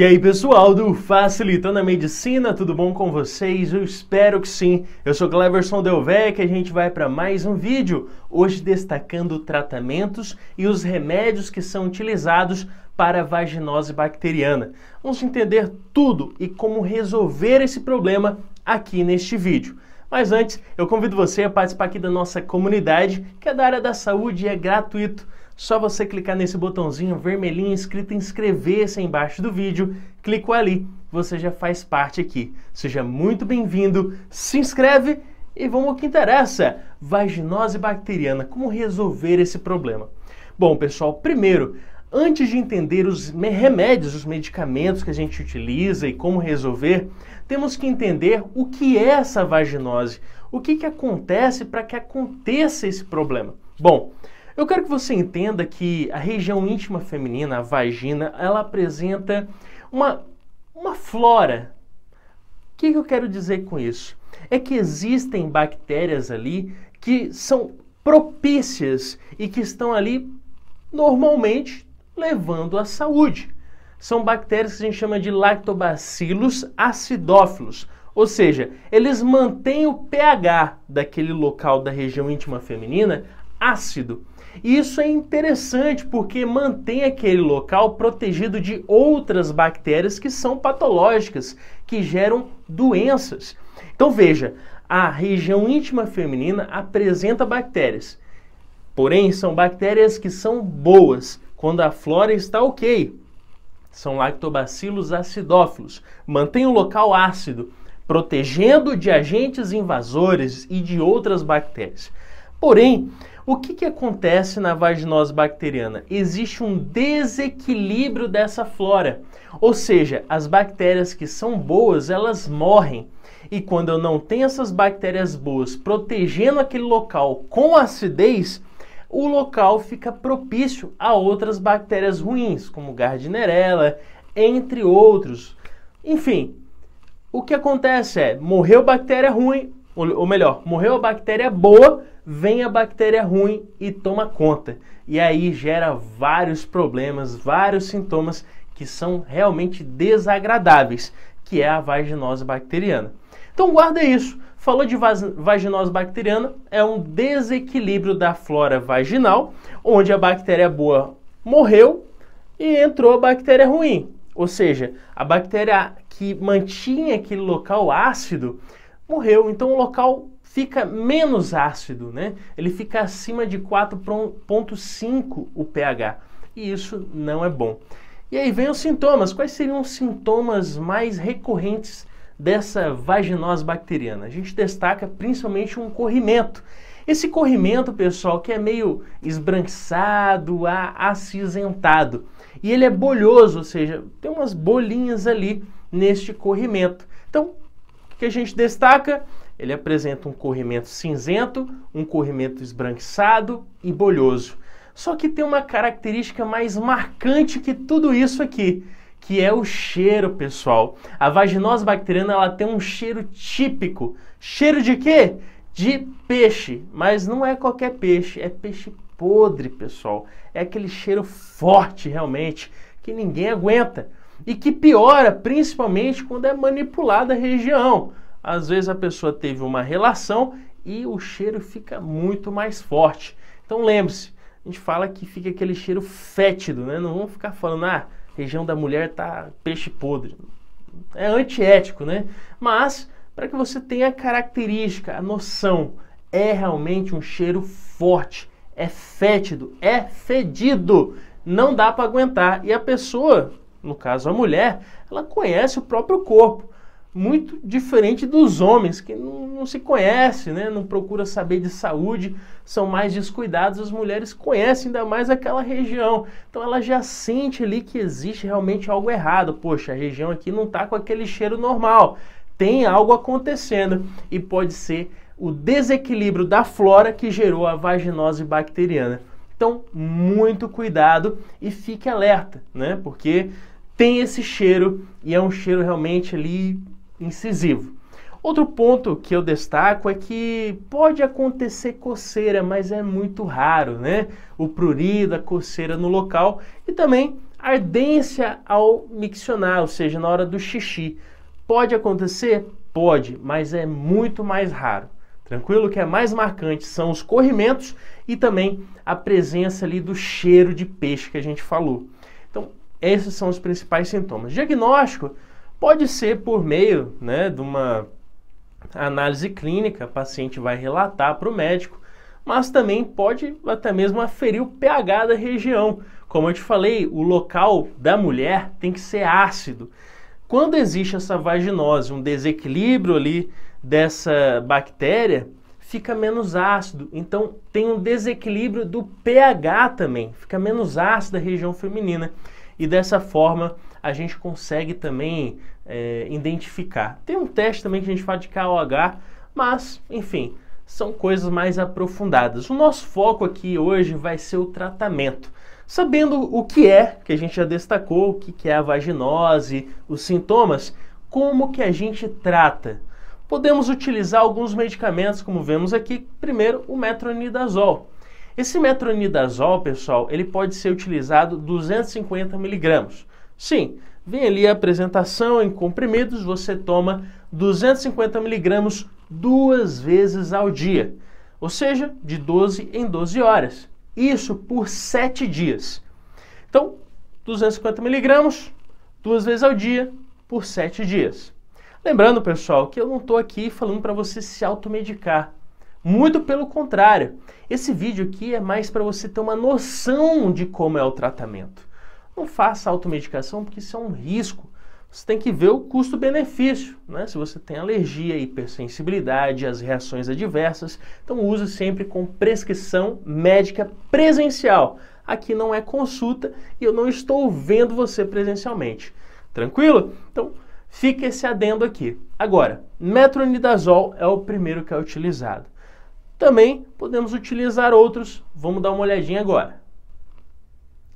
E aí, pessoal do Facilitando a Medicina, tudo bom com vocês? Eu espero que sim. Eu sou Cleverson Delvec e a gente vai para mais um vídeo, hoje destacando tratamentos e os remédios que são utilizados para vaginose bacteriana. Vamos entender tudo e como resolver esse problema aqui neste vídeo. Mas antes, eu convido você a participar aqui da nossa comunidade, que é da área da saúde e é gratuito. Só você clicar nesse botãozinho vermelhinho escrito inscrever-se embaixo do vídeo, clicou ali, você já faz parte aqui. Seja muito bem-vindo, se inscreve e vamos ao que interessa, vaginose bacteriana, como resolver esse problema? Bom, pessoal, primeiro, antes de entender os remédios, os medicamentos que a gente utiliza e como resolver, temos que entender o que é essa vaginose, o que, que acontece para que aconteça esse problema. Bom, eu quero que você entenda que a região íntima feminina, a vagina, ela apresenta uma, uma flora. O que, que eu quero dizer com isso? É que existem bactérias ali que são propícias e que estão ali normalmente levando à saúde. São bactérias que a gente chama de lactobacilos acidófilos, ou seja, eles mantêm o pH daquele local da região íntima feminina ácido. isso é interessante porque mantém aquele local protegido de outras bactérias que são patológicas, que geram doenças. Então veja, a região íntima feminina apresenta bactérias. Porém, são bactérias que são boas quando a flora está ok. São lactobacilos acidófilos. Mantém o local ácido, protegendo de agentes invasores e de outras bactérias. Porém, o que, que acontece na vaginose bacteriana? Existe um desequilíbrio dessa flora, ou seja, as bactérias que são boas elas morrem. E quando eu não tenho essas bactérias boas protegendo aquele local com acidez, o local fica propício a outras bactérias ruins, como Gardnerella, entre outros. Enfim, o que acontece é, morreu bactéria ruim, ou melhor, morreu a bactéria boa, vem a bactéria ruim e toma conta. E aí gera vários problemas, vários sintomas que são realmente desagradáveis, que é a vaginose bacteriana. Então guarda isso. Falou de vaginose bacteriana, é um desequilíbrio da flora vaginal, onde a bactéria boa morreu e entrou a bactéria ruim. Ou seja, a bactéria que mantinha aquele local ácido, morreu. Então o local fica menos ácido, né? Ele fica acima de 4.5 o pH. E isso não é bom. E aí vem os sintomas. Quais seriam os sintomas mais recorrentes dessa vaginose bacteriana? A gente destaca principalmente um corrimento. Esse corrimento, pessoal, que é meio esbranquiçado, acinzentado. E ele é bolhoso, ou seja, tem umas bolinhas ali neste corrimento. Então, que a gente destaca? Ele apresenta um corrimento cinzento, um corrimento esbranquiçado e bolhoso. Só que tem uma característica mais marcante que tudo isso aqui, que é o cheiro, pessoal. A vaginose bacteriana ela tem um cheiro típico. Cheiro de quê? De peixe, mas não é qualquer peixe, é peixe podre, pessoal. É aquele cheiro forte realmente que ninguém aguenta e que piora principalmente quando é manipulada a região. Às vezes a pessoa teve uma relação e o cheiro fica muito mais forte. Então lembre-se, a gente fala que fica aquele cheiro fétido, né? Não vamos ficar falando, ah, região da mulher tá peixe podre. É antiético, né? Mas para que você tenha a característica, a noção, é realmente um cheiro forte, é fétido, é fedido, não dá para aguentar. E a pessoa no caso a mulher, ela conhece o próprio corpo. Muito diferente dos homens, que não, não se conhece, né? não procura saber de saúde, são mais descuidados. As mulheres conhecem ainda mais aquela região. Então ela já sente ali que existe realmente algo errado. Poxa, a região aqui não está com aquele cheiro normal. Tem algo acontecendo. E pode ser o desequilíbrio da flora que gerou a vaginose bacteriana. Então, muito cuidado e fique alerta, né? Porque tem esse cheiro e é um cheiro realmente ali incisivo. Outro ponto que eu destaco é que pode acontecer coceira, mas é muito raro, né? O prurido, a coceira no local e também ardência ao miccionar, ou seja, na hora do xixi. Pode acontecer? Pode, mas é muito mais raro. Tranquilo? O que é mais marcante são os corrimentos e também a presença ali do cheiro de peixe que a gente falou. Esses são os principais sintomas. Diagnóstico pode ser por meio né, de uma análise clínica, o paciente vai relatar para o médico, mas também pode até mesmo aferir o pH da região. Como eu te falei, o local da mulher tem que ser ácido. Quando existe essa vaginose, um desequilíbrio ali dessa bactéria, fica menos ácido. Então tem um desequilíbrio do pH também, fica menos ácido a região feminina e dessa forma a gente consegue também é, identificar. Tem um teste também que a gente fala de KOH, mas enfim, são coisas mais aprofundadas. O nosso foco aqui hoje vai ser o tratamento. Sabendo o que é, que a gente já destacou, o que é a vaginose, os sintomas, como que a gente trata? Podemos utilizar alguns medicamentos, como vemos aqui, primeiro o metronidazol. Esse metronidazol, pessoal, ele pode ser utilizado 250 miligramos. Sim, vem ali a apresentação em comprimidos, você toma 250 miligramos duas vezes ao dia, ou seja, de 12 em 12 horas. Isso por 7 dias. Então, 250 miligramos duas vezes ao dia por 7 dias. Lembrando, pessoal, que eu não estou aqui falando para você se automedicar. Muito pelo contrário. Esse vídeo aqui é mais para você ter uma noção de como é o tratamento. Não faça automedicação porque isso é um risco. Você tem que ver o custo-benefício, né? Se você tem alergia, hipersensibilidade, as reações adversas, então use sempre com prescrição médica presencial. Aqui não é consulta e eu não estou vendo você presencialmente. Tranquilo? Então, fica esse adendo aqui. Agora, metronidazol é o primeiro que é utilizado. Também podemos utilizar outros, vamos dar uma olhadinha agora.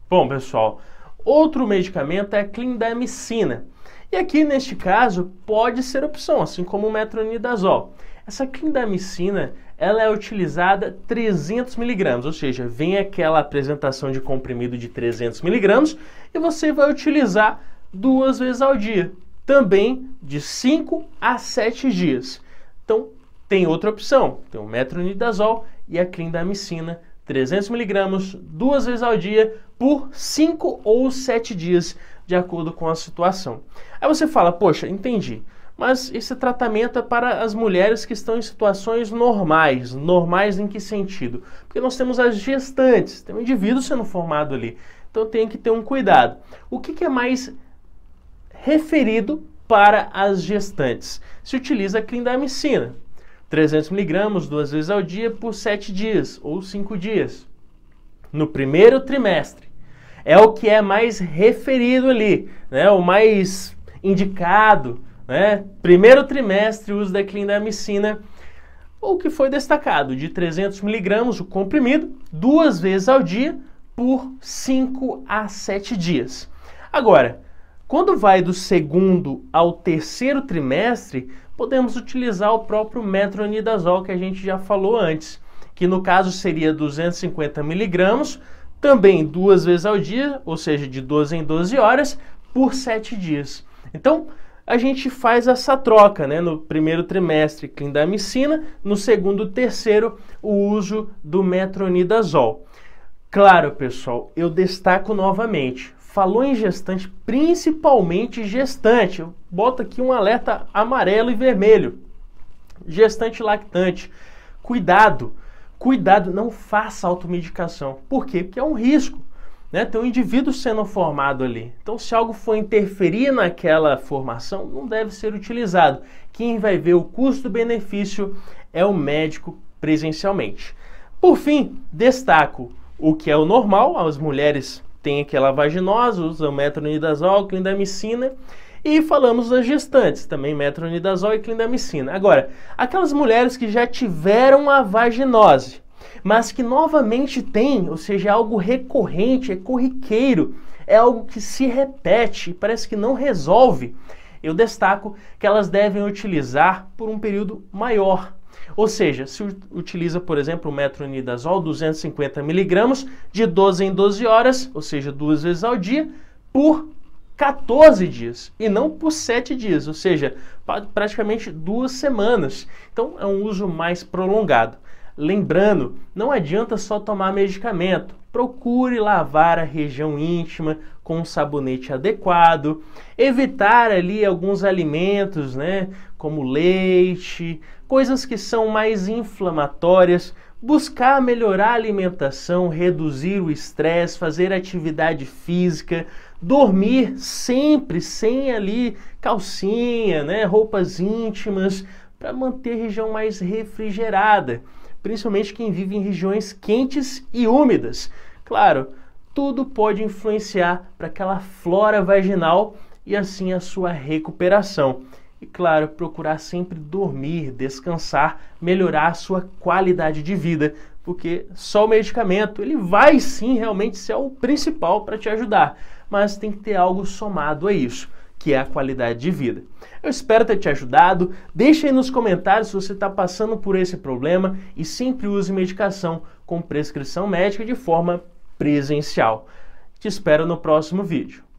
Bom, pessoal, outro medicamento é a clindamicina. E aqui, neste caso, pode ser opção, assim como o metronidazol. Essa clindamicina, ela é utilizada 300 miligramas, ou seja, vem aquela apresentação de comprimido de 300 miligramas e você vai utilizar duas vezes ao dia, também de 5 a 7 dias. Então, tem outra opção, tem o metronidazol e a clindamicina, 300mg, duas vezes ao dia, por 5 ou 7 dias, de acordo com a situação. Aí você fala, poxa, entendi, mas esse tratamento é para as mulheres que estão em situações normais. Normais em que sentido? Porque nós temos as gestantes, tem um indivíduo sendo formado ali, então tem que ter um cuidado. O que, que é mais referido para as gestantes? Se utiliza a clindamicina, 300 miligramas duas vezes ao dia por 7 dias ou 5 dias. No primeiro trimestre. É o que é mais referido ali, né? o mais indicado. Né? Primeiro trimestre, uso da clindamicina, o que foi destacado, de 300 miligramas o comprimido, duas vezes ao dia, por 5 a 7 dias. Agora, quando vai do segundo ao terceiro trimestre, podemos utilizar o próprio metronidazol que a gente já falou antes, que no caso seria 250 miligramos, também duas vezes ao dia, ou seja, de 12 em 12 horas, por 7 dias. Então, a gente faz essa troca, né? No primeiro trimestre, clindamicina, no segundo, terceiro, o uso do metronidazol. Claro, pessoal, eu destaco novamente, Falou em gestante, principalmente gestante. Bota boto aqui um alerta amarelo e vermelho. Gestante lactante. Cuidado, cuidado, não faça automedicação. Por quê? Porque é um risco. Né? Tem um indivíduo sendo formado ali. Então, se algo for interferir naquela formação, não deve ser utilizado. Quem vai ver o custo-benefício é o médico presencialmente. Por fim, destaco o que é o normal, as mulheres tem aquela vaginose, usa o metronidazol, clindamicina. E falamos das gestantes, também metronidazol e clindamicina. Agora, aquelas mulheres que já tiveram a vaginose, mas que novamente tem, ou seja, é algo recorrente, é corriqueiro, é algo que se repete, parece que não resolve. Eu destaco que elas devem utilizar por um período maior, ou seja, se utiliza, por exemplo, o metronidazol 250 miligramos de 12 em 12 horas, ou seja, duas vezes ao dia, por 14 dias e não por 7 dias, ou seja, praticamente duas semanas. Então é um uso mais prolongado. Lembrando, não adianta só tomar medicamento. Procure lavar a região íntima com um sabonete adequado, evitar ali alguns alimentos, né, como leite, coisas que são mais inflamatórias, buscar melhorar a alimentação, reduzir o estresse, fazer atividade física, dormir sempre sem ali calcinha, né, roupas íntimas, para manter a região mais refrigerada, principalmente quem vive em regiões quentes e úmidas. Claro, tudo pode influenciar para aquela flora vaginal e assim a sua recuperação e, claro, procurar sempre dormir, descansar, melhorar a sua qualidade de vida, porque só o medicamento, ele vai sim realmente ser o principal para te ajudar, mas tem que ter algo somado a isso que é a qualidade de vida. Eu espero ter te ajudado. Deixe aí nos comentários se você está passando por esse problema e sempre use medicação com prescrição médica de forma presencial. Te espero no próximo vídeo.